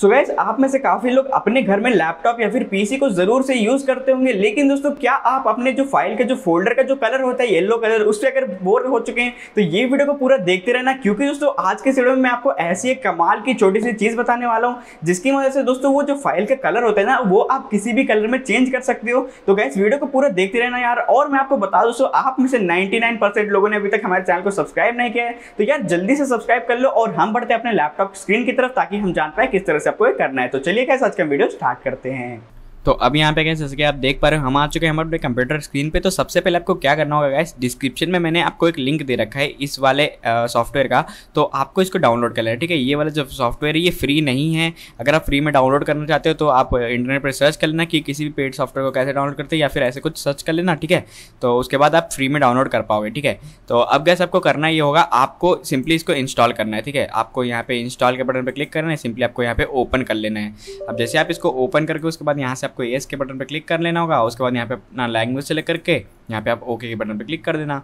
सो so gas आप में से काफ़ी लोग अपने घर में लैपटॉप या फिर पीसी को ज़रूर से यूज़ करते होंगे लेकिन दोस्तों क्या आप अपने जो फाइल के जो फोल्डर का जो कलर होता है येलो कलर उससे अगर बोर हो चुके हैं तो ये वीडियो को पूरा देखते रहना क्योंकि दोस्तों आज के वीडियो में मैं आपको ऐसी एक कमाल की छोटी सी चीज़ बताने वाला हूँ जिसकी वजह से दोस्तों वो जो फाइल का कलर होता है ना वो आप किसी भी कलर में चेंज कर सकते हो तो गैस वीडियो को पूरा देखते रहना यार और मैं आपको बता दोस्तों आप में से नाइन्टी लोगों ने अभी तक हमारे चैनल को सब्सक्राइब नहीं किया है तो यार जल्दी से सब्सक्राइब कर लो और हम बढ़ते अपने लैपटॉप स्क्रीन की तरफ ताकि हम जान पाए किस तरह से आपको करना है तो चलिए कैसे आज का वीडियो स्टार्ट करते हैं तो अब यहाँ पे कैसे जैसे कि आप देख पा रहे हो हम आ चुके हैं अपने कंप्यूटर स्क्रीन पे तो सबसे पहले आपको क्या करना होगा गैस डिस्क्रिप्शन में मैंने आपको एक लिंक दे रखा है इस वाले सॉफ्टवेयर का तो आपको इसको डाउनलोड कर लेना है ठीक है ये वाला जो सॉफ्टवेयर है ये फ्री नहीं है अगर आप फ्री में डाउनलोड करना चाहते हो तो आप इंटरनेट पर सर्च कर लेना कि किसी भी पेड सॉफ्टवेयर को कैसे डाउनलोड करते हैं या फिर ऐसे कुछ सर्च कर लेना ठीक है तो उसके बाद आप फ्री में डाउनलोड कर पाओगे ठीक है तो अब गैस आपको करना ये होगा आपको सिंपली इसको इंस्टॉल करना है ठीक है आपको यहाँ पे इंस्टॉल के बटन पर क्लिक करना है सिंपली आपको यहाँ पे ओपन कर लेना है अब जैसे आप इसको ओपन करके उसके बाद यहाँ से आपको येस के बटन पर क्लिक कर लेना होगा उसके बाद यहाँ पे अपना लैंग्वेज सेलेक्ट करके यहाँ पे आप ओके के बटन पर क्लिक कर देना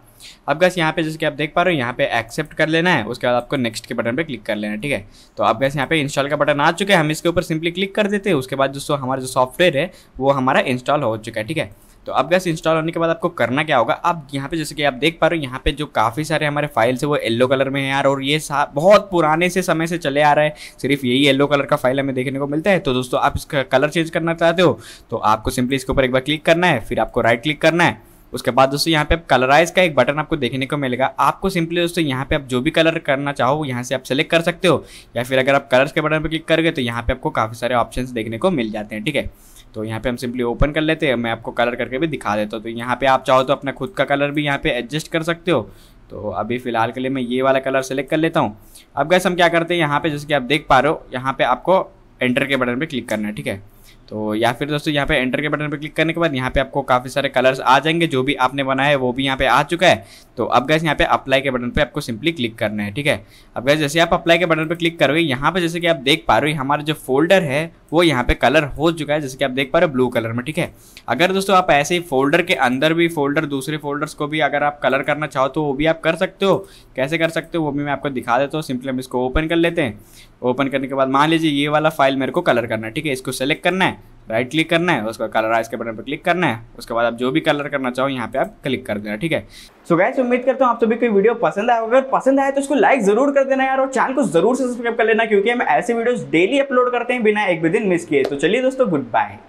अब गैस यहाँ पे जैसे कि आप देख पा रहे हो यहाँ पे एक्सेप्ट कर लेना है उसके बाद आपको नेक्स्ट के बटन पर क्लिक कर लेना है ठीक है तो आप गैस यहाँ पे इंस्टॉल का बटन आ चुके हैं हम इसके ऊपर सिंपली क्लिक कर देते हैं उसके बाद जो हमारा जो सॉफ्टवेयर है वो हमारा इंस्टॉल हो चुका है ठीक है तो अब गैस इंस्टॉल होने के बाद आपको करना क्या होगा अब यहाँ पे जैसे कि आप देख पा रहे हो यहाँ पे जो काफ़ी सारे हमारे फाइल्स है वो येलो कलर में है यार और ये सा बहुत पुराने से समय से चले आ रहा है सिर्फ यही येलो कलर का फाइल हमें देखने को मिलता है तो दोस्तों आप इसका कलर चेंज करना चाहते हो तो आपको सिंपली इसके ऊपर एक बार क्लिक करना है फिर आपको राइट क्लिक करना है उसके बाद दोस्तों यहाँ पे आप कलराइज का एक बटन आपको देखने को मिलेगा आपको सिंपली दोस्तों यहाँ पे आप जो भी कलर करना चाहो यहाँ से आप सेलेक्ट कर सकते हो या फिर अगर आप कलर्स के बटन पर क्लिक कर गए तो यहाँ पे आपको काफ़ी सारे ऑप्शन देखने को मिल जाते हैं ठीक है तो यहाँ पे हम सिंपली ओपन कर लेते हैं मैं आपको कलर करके भी दिखा देता हूँ तो यहाँ पे आप चाहो तो अपना खुद का कलर भी यहाँ पे एडजस्ट कर सकते हो तो अभी फ़िलहाल के लिए मैं ये वाला कलर सेलेक्ट कर लेता हूँ अब गैस हम क्या करते हैं यहाँ पे जैसे कि आप देख पा रहे हो यहाँ पे आपको एंटर के बटन पे क्लिक करना है ठीक है तो या फिर दोस्तों यहाँ पे एंटर के बटन पर क्लिक करने के बाद यहाँ पे आपको काफ़ी सारे कलर्स आ जाएंगे जो भी आपने बनाया है वो भी यहाँ पे आ चुका है तो अब गैस यहाँ पे अप्लाई के बटन पे आपको सिंपली क्लिक करना है ठीक है अब गैस जैसे आप अप्लाई के बटन पर क्लिक करोगे यहाँ पे जैसे कि आप देख पा रहे हो हमारा जो फोल्डर है वो यहाँ पे कलर हो चुका है जैसे कि आप देख पा रहे हो ब्लू कलर में ठीक है अगर दोस्तों आप ऐसे ही फोल्डर के अंदर भी फोल्डर दूसरे फोल्डर्स को भी अगर आप कलर करना चाहो तो वो भी आप कर सकते हो कैसे कर सकते हो वो भी मैं आपको दिखा देता हूँ सिंपली हम इसको ओपन कर लेते हैं ओपन करने के बाद मान लीजिए ये वाला फाइल मेरे को कलर करना है ठीक है इसको सेलेक्ट करना करना है राइट क्लिक करना है उसका कलर कलराइज के बटन पर क्लिक करना है उसके बाद आप जो भी कलर करना चाहो यहाँ पे आप क्लिक कर देना ठीक है सो गैस उम्मीद करता हूँ आप सभी तो कोई वीडियो पसंद आया अगर पसंद आया तो उसको लाइक जरूर कर देना यार और चैनल को जरूर सब्सक्राइब कर लेना क्योंकि हम ऐसे वीडियो डेली अपलोड करते हैं बिना एक भी दिन मिस किए तो चलिए दोस्तों गुड बाय